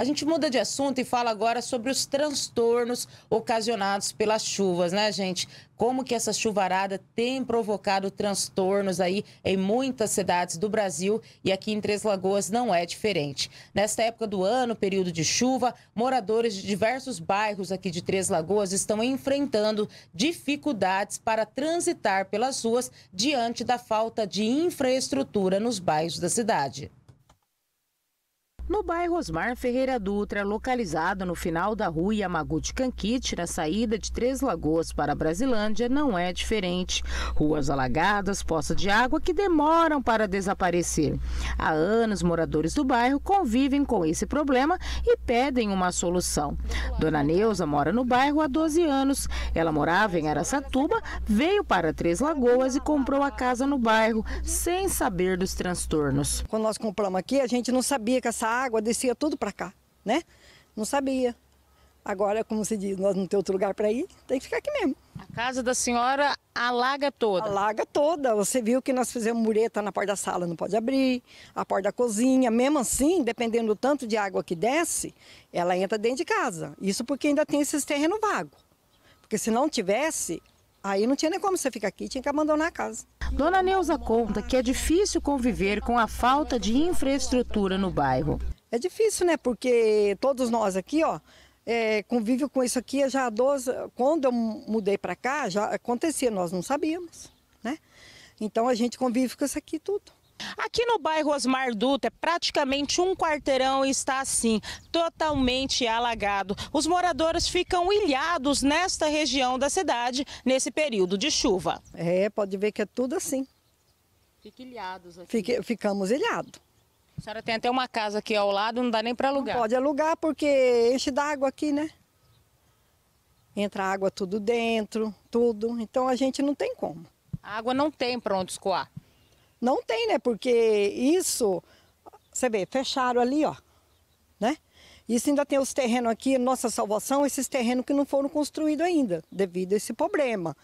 A gente muda de assunto e fala agora sobre os transtornos ocasionados pelas chuvas, né, gente? Como que essa chuvarada tem provocado transtornos aí em muitas cidades do Brasil e aqui em Três Lagoas não é diferente. Nesta época do ano, período de chuva, moradores de diversos bairros aqui de Três Lagoas estão enfrentando dificuldades para transitar pelas ruas diante da falta de infraestrutura nos bairros da cidade. No bairro Osmar Ferreira Dutra, localizado no final da rua Yamaguchi Canquite, na saída de Três Lagoas para Brasilândia, não é diferente. Ruas alagadas, poças de água que demoram para desaparecer. Há anos, moradores do bairro convivem com esse problema e pedem uma solução. Dona Neuza mora no bairro há 12 anos. Ela morava em Araçatuba, veio para Três Lagoas e comprou a casa no bairro, sem saber dos transtornos. Quando nós compramos aqui, a gente não sabia que essa água descia tudo para cá, né? Não sabia. Agora, como se diz, nós não temos outro lugar para ir, tem que ficar aqui mesmo. A casa da senhora alaga toda? Alaga toda. Você viu que nós fizemos mureta na porta da sala, não pode abrir, a porta da cozinha. Mesmo assim, dependendo do tanto de água que desce, ela entra dentro de casa. Isso porque ainda tem esses terrenos vagos. Porque se não tivesse, Aí não tinha nem como você ficar aqui, tinha que abandonar a casa. Dona Neuza conta que é difícil conviver com a falta de infraestrutura no bairro. É difícil, né? Porque todos nós aqui, ó, é, com isso aqui já há 12 Quando eu mudei para cá, já acontecia, nós não sabíamos, né? Então a gente convive com isso aqui tudo. Aqui no bairro Osmar Dutra, é praticamente um quarteirão está assim, totalmente alagado. Os moradores ficam ilhados nesta região da cidade nesse período de chuva. É, pode ver que é tudo assim. Fica ilhados aqui. Fique, ficamos ilhados. A senhora tem até uma casa aqui ao lado, não dá nem para alugar. Não pode alugar porque enche d'água aqui, né? Entra água tudo dentro, tudo. Então a gente não tem como. A água não tem para onde escoar. Não tem, né? Porque isso, você vê, fecharam ali, ó, né? Isso ainda tem os terrenos aqui, nossa salvação, esses terrenos que não foram construídos ainda, devido a esse problema,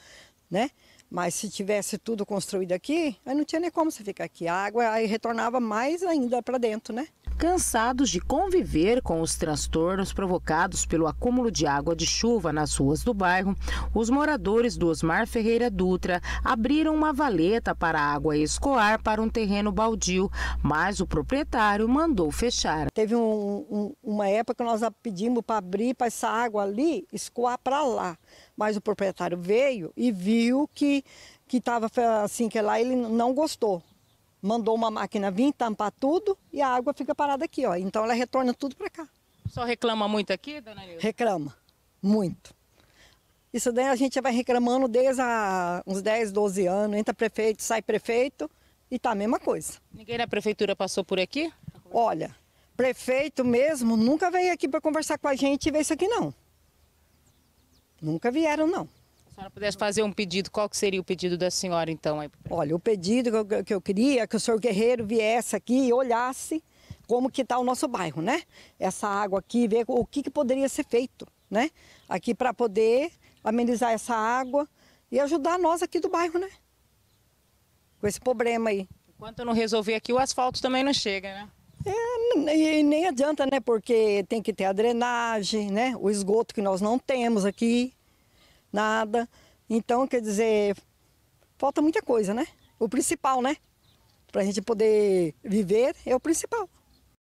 né? Mas se tivesse tudo construído aqui, aí não tinha nem como você ficar aqui. A água aí retornava mais ainda para dentro, né? cansados de conviver com os transtornos provocados pelo acúmulo de água de chuva nas ruas do bairro, os moradores do Osmar Ferreira Dutra abriram uma valeta para a água escoar para um terreno baldio, mas o proprietário mandou fechar. Teve um, um, uma época que nós pedimos para abrir para essa água ali escoar para lá, mas o proprietário veio e viu que que estava assim que lá ele não gostou mandou uma máquina vir tampar tudo e a água fica parada aqui, ó. Então ela retorna tudo para cá. Só reclama muito aqui, dona Nilda? Reclama, muito. Isso daí a gente vai reclamando desde há uns 10, 12 anos. Entra prefeito, sai prefeito e tá a mesma coisa. Ninguém da prefeitura passou por aqui? Olha, prefeito mesmo nunca veio aqui para conversar com a gente e ver isso aqui não. Nunca vieram não se senhora pudesse fazer um pedido, qual que seria o pedido da senhora então? Aí? Olha, o pedido que eu, que eu queria é que o senhor Guerreiro viesse aqui e olhasse como que está o nosso bairro, né? Essa água aqui, ver o que, que poderia ser feito, né? Aqui para poder amenizar essa água e ajudar nós aqui do bairro, né? Com esse problema aí. Enquanto eu não resolver aqui, o asfalto também não chega, né? É, e nem adianta, né? Porque tem que ter a drenagem, né? O esgoto que nós não temos aqui nada. Então, quer dizer, falta muita coisa, né? O principal, né? Para a gente poder viver é o principal.